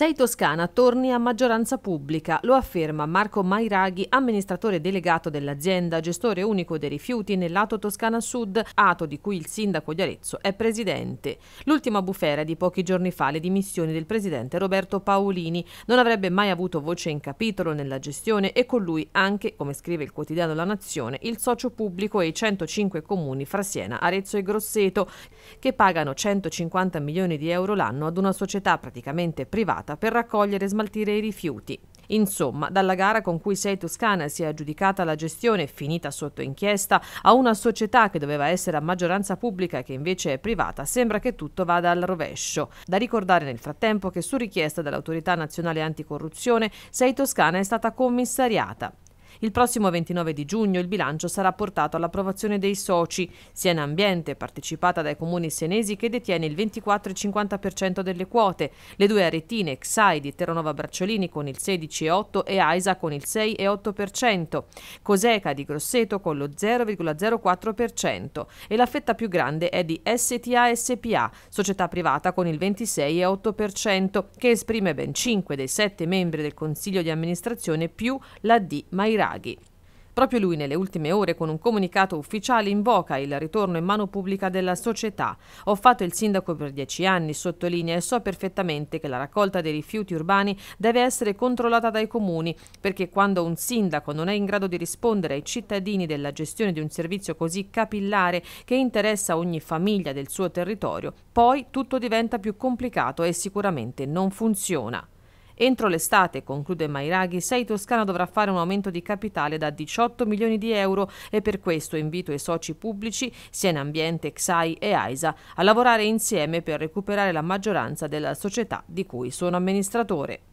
Sei Toscana torni a maggioranza pubblica, lo afferma Marco Mairaghi, amministratore delegato dell'azienda, gestore unico dei rifiuti nel lato Toscana Sud, Ato di cui il sindaco di Arezzo è presidente. L'ultima bufera di pochi giorni fa, le dimissioni del presidente Roberto Paolini, non avrebbe mai avuto voce in capitolo nella gestione e con lui anche, come scrive il quotidiano La Nazione, il socio pubblico e i 105 comuni fra Siena, Arezzo e Grosseto, che pagano 150 milioni di euro l'anno ad una società praticamente privata giornata per raccogliere e smaltire i rifiuti. Insomma, dalla gara con cui Sei Toscana si è aggiudicata la gestione, finita sotto inchiesta, a una società che doveva essere a maggioranza pubblica e che invece è privata, sembra che tutto vada al rovescio. Da ricordare nel frattempo che su richiesta dell'Autorità Nazionale Anticorruzione, Sei Toscana è stata commissariata. Il prossimo 29 di giugno il bilancio sarà portato all'approvazione dei soci. Siena Ambiente, partecipata dai comuni senesi, che detiene il 24,50% delle quote, le due aretine, Xai di Terranova Bracciolini con il 16,8% e AISA con il 6,8%, Coseca di Grosseto con lo 0,04% e la fetta più grande è di STA SPA, società privata con il 26,8%, che esprime ben 5 dei 7 membri del Consiglio di amministrazione più la D Mairano. Draghi. Proprio lui nelle ultime ore con un comunicato ufficiale invoca il ritorno in mano pubblica della società. Ho fatto il sindaco per dieci anni, sottolinea, e so perfettamente che la raccolta dei rifiuti urbani deve essere controllata dai comuni, perché quando un sindaco non è in grado di rispondere ai cittadini della gestione di un servizio così capillare che interessa ogni famiglia del suo territorio, poi tutto diventa più complicato e sicuramente non funziona. Entro l'estate, conclude Mairaghi, 6 Toscana dovrà fare un aumento di capitale da 18 milioni di euro e per questo invito i soci pubblici, Siena Ambiente, XAI e AISA, a lavorare insieme per recuperare la maggioranza della società di cui sono amministratore.